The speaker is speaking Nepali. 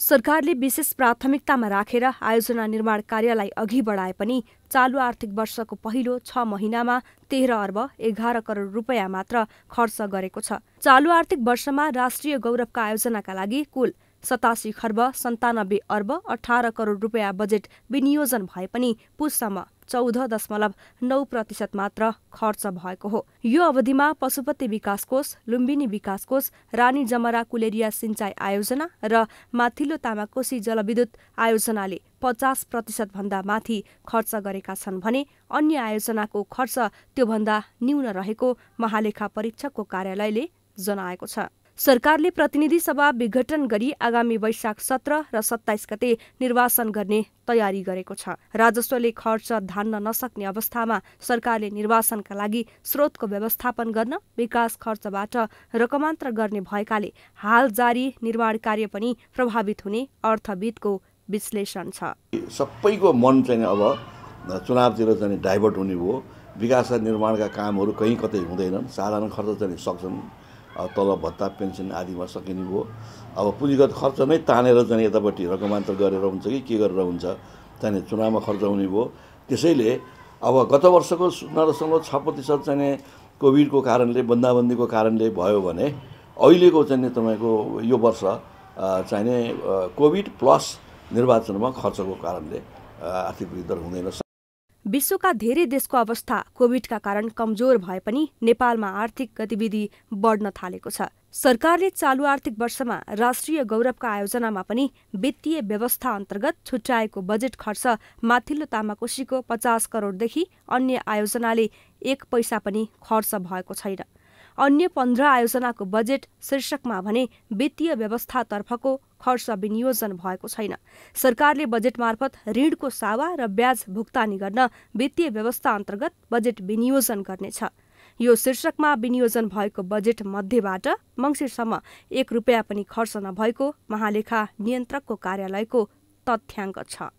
सरकारले विशेष प्राथमिकतामा राखेर आयोजना निर्माण कार्यलाई अघि बढाए पनि चालु आर्थिक वर्षको पहिलो छ महिनामा तेह्र अर्ब एघार करोड रुपियाँ मात्र खर्च गरेको छ चालु आर्थिक वर्षमा राष्ट्रिय गौरवका आयोजनाका लागि कुल सतासी खर्ब सन्तानब्बे अर्ब अठार करोड रुपियाँ बजेट विनियोजन भए पनि पुसम्म चौध दशमलव नौ प्रतिशत मात्र खर्च भएको हो यो अवधिमा पशुपति विकास कोष लुम्बिनी विकास कोष रानी जमरा कुलेरिया सिंचाइ आयोजना र माथिल्लो तामाकोशी जलविद्युत आयोजनाले पचास प्रतिशतभन्दा माथि खर्च गरेका छन् भने अन्य आयोजनाको खर्च त्योभन्दा न्यून रहेको महालेखा परीक्षकको कार्यालयले जनाएको छ सरकारले प्रतिनिधि सभा विघटन गरी आगामी वैशाख सत्र र सत्ताइस गते निर्वाचन गर्ने तयारी गरेको छ राजस्वले खर्च धान्न नसक्ने अवस्थामा सरकारले निर्वाचनका लागि स्रोतको व्यवस्थापन गर्न विकास खर्चबाट रकमान्तर गर्ने भएकाले हाल जारी निर्माण कार्य पनि प्रभावित हुने अर्थविदको विश्लेषण छ सबैको मन चाहिँ अब चुनावतिर चाहिँ डाइभर्ट हुने भयो विकास र निर्माणका कामहरू कहीँ कतै हुँदैनन् साधारण खर्च चाहिँ सक्छन् तल भत्ता पेन्सन आदिमा सकिने भयो अब पुँजीगत खर्च नै तानेर जाने यतापट्टि रकमान्तर गरेर हुन्छ कि के गरेर हुन्छ जाने चुनावमा खर्च हुने भयो त्यसैले अब गत वर्षको शून्य दशमलव छ प्रतिशत चाहिँ कोभिडको कारणले बन्दाबन्दीको कारणले भयो भने अहिलेको चाहिँ तपाईँको यो वर्ष चाहिने कोभिड प्लस निर्वाचनमा खर्चको कारणले आर्थिक वृद्धि हुँदैन विश्वका धेरै देशको अवस्था कोभिडका कारण कमजोर भए पनि नेपालमा आर्थिक गतिविधि बढ्न थालेको छ सरकारले चालु आर्थिक वर्षमा राष्ट्रिय गौरवका आयोजनामा पनि वित्तीय व्यवस्था अन्तर्गत छुट्याएको बजेट खर्च माथिल्लो तामाकोशीको पचास करोडदेखि अन्य आयोजनाले एक पैसा पनि खर्च भएको छैन अन्य पन्ध्र आयोजनाको बजेट शीर्षकमा भने वित्तीय व्यवस्थातर्फको खर्च विनियोजन भएको छैन सरकारले बजेट मार्फत ऋणको सावा र ब्याज भुक्तानी गर्न वित्तीय व्यवस्था अन्तर्गत बजेट विनियोजन गर्नेछ यो शीर्षकमा विनियोजन भएको बजेट मध्येबाट मङ्सिरसम्म एक रुपियाँ पनि खर्च नभएको महालेखा नियन्त्रकको कार्यालयको तथ्याङ्क छ